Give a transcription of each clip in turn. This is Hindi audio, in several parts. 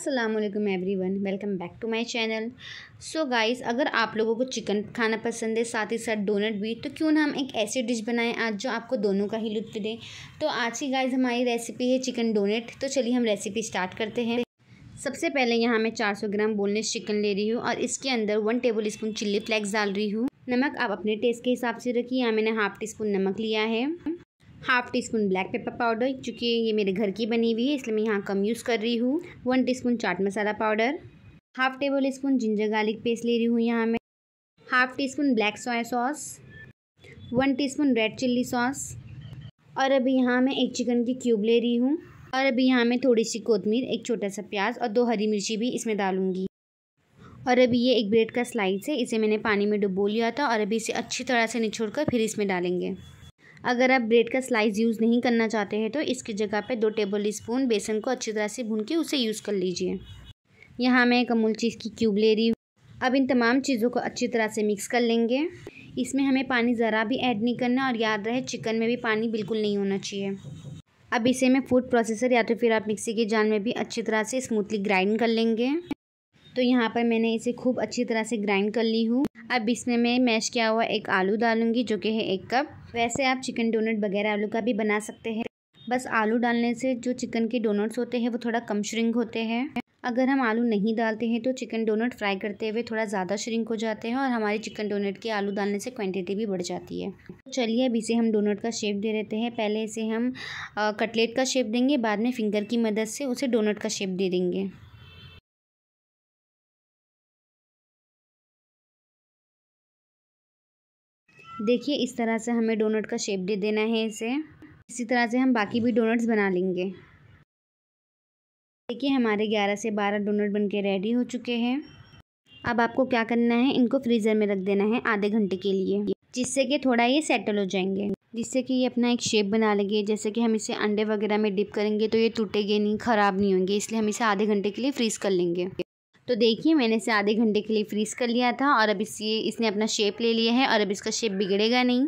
Aslam every everyone welcome back to my channel so guys अगर आप लोगों को चिकन खाना पसंद है साथ ही साथ डोनट भी तो क्यों ना हम एक ऐसी डिश बनाएं आज जो आपको दोनों का ही लुत्फ दें तो आज की गाइस हमारी रेसिपी है चिकन डोनट तो चलिए हम रेसिपी स्टार्ट करते हैं सबसे पहले यहाँ मैं 400 ग्राम बोनलेस चिकन ले रही हूँ और इसके अंदर one tablespoon chilli flakes डाल रही हूँ नमक आप अपने टेस्ट के हिसाब से रखिए यहाँ मैंने हाफ टी स्पून नमक लिया है half teaspoon black pepper powder चूँकि ये मेरे घर की बनी हुई है इसलिए मैं यहाँ कम यूज़ कर रही हूँ one teaspoon chaat masala powder half tablespoon ginger garlic paste ले रही हूँ यहाँ मैं half teaspoon black soya sauce one teaspoon red chilli sauce और अभी यहाँ मैं एक चिकन की क्यूब ले रही हूँ और अभी यहाँ मैं थोड़ी सी कोतमीर एक छोटा सा प्याज और दो हरी मिर्ची भी इसमें डालूंगी और अभी ये एक ब्रेड का स्लाइस है इसे मैंने पानी में डुबो लिया था और अभी इसे अच्छी तरह से निचोड़ कर फिर इसमें डालेंगे अगर आप ब्रेड का स्लाइस यूज़ नहीं करना चाहते हैं तो इसकी जगह पे दो टेबल स्पून बेसन को अच्छी तरह से भून के उसे यूज़ कर लीजिए यहाँ मैं एक अमूल चीज़ की क्यूब ले रही हूँ अब इन तमाम चीज़ों को अच्छी तरह से मिक्स कर लेंगे इसमें हमें पानी ज़रा भी ऐड नहीं करना और याद रहे चिकन में भी पानी बिल्कुल नहीं होना चाहिए अब इसे मैं फूड प्रोसेसर या तो फिर आप मिक्सी के जान में भी अच्छी तरह से स्मूथली ग्राइंड कर लेंगे तो यहाँ पर मैंने इसे खूब अच्छी तरह से ग्राइंड कर ली हूँ अब इसमें मैं मैश किया हुआ एक आलू डालूंगी जो कि है एक कप वैसे आप चिकन डोनट वगैरह आलू का भी बना सकते हैं बस आलू डालने से जो चिकन के डोनट्स होते हैं वो थोड़ा कम श्रिंक होते हैं अगर हम आलू नहीं डालते हैं तो चिकन डोनट फ्राई करते हुए थोड़ा ज़्यादा श्रिंक हो जाते हैं और हमारी चिकन डोनट के आलू डालने से क्वांटिटी भी बढ़ जाती है तो चलिए अब इसे हम डोनट का शेप दे देते हैं पहले इसे हम कटलेट का शेप देंगे बाद में फिंगर की मदद से उसे डोनट का शेप दे देंगे देखिए इस तरह से हमें डोनट का शेप दे देना है इसे इसी तरह से हम बाकी भी डोनट्स बना लेंगे देखिए हमारे 11 से 12 डोनट बन के रेडी हो चुके हैं अब आपको क्या करना है इनको फ्रीज़र में रख देना है आधे घंटे के लिए जिससे कि थोड़ा ये सेटल हो जाएंगे जिससे कि ये अपना एक शेप बना लेंगे जैसे कि हम इसे अंडे वगैरह में डिप करेंगे तो ये टूटेंगे नहीं ख़राब नहीं होंगे इसलिए हम इसे आधे घंटे के लिए फ्रीज़ कर लेंगे तो देखिए मैंने इसे आधे घंटे के लिए फ्रीज़ कर लिया था और अब इसे इसने अपना शेप ले लिया है और अब इसका शेप बिगड़ेगा नहीं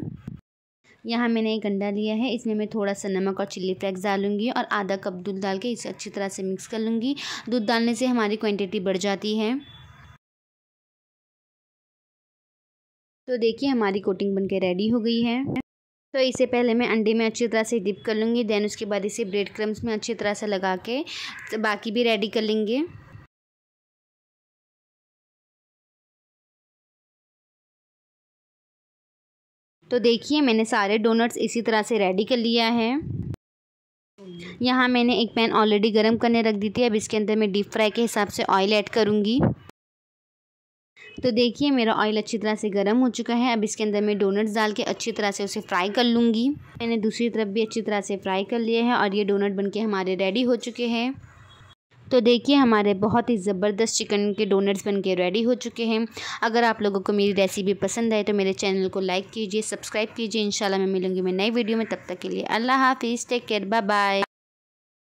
यहाँ मैंने एक अंडा लिया है इसमें मैं थोड़ा सा नमक और चिल्ली फ्लेक्स डालूंगी और आधा कप दूध डाल के इसे अच्छी तरह से मिक्स कर लूँगी दूध डालने से हमारी क्वान्टिटी बढ़ जाती है तो देखिए हमारी कोटिंग बनकर रेडी हो गई है तो इसे पहले मैं अंडे में अच्छी तरह से डिप कर लूँगी देन उसके बाद इसे ब्रेड क्रम्स में अच्छी तरह से लगा के बाकी भी रेडी कर लेंगे तो देखिए मैंने सारे डोनट्स इसी तरह से रेडी कर लिया है यहाँ मैंने एक पैन ऑलरेडी गर्म करने रख दी थी अब इसके अंदर मैं डीप फ्राई के हिसाब से ऑयल ऐड करूँगी तो देखिए मेरा ऑयल अच्छी तरह से गर्म हो चुका है अब इसके अंदर मैं डोनट्स डाल के अच्छी तरह से उसे फ्राई कर लूँगी मैंने दूसरी तरफ भी अच्छी तरह से फ्राई कर लिया है और ये डोनट बनके हमारे रेडी हो चुके हैं तो देखिए हमारे बहुत ही ज़बरदस्त चिकन के डोनट्स बन के रेडी हो चुके हैं अगर आप लोगों को मेरी रेसिपी पसंद आए तो मेरे चैनल को लाइक कीजिए सब्सक्राइब कीजिए इंशाल्लाह मैं मिलूंगी मैं नई वीडियो में तब तक के लिए अल्लाह हाफिज़ टेक केयर बाय बाय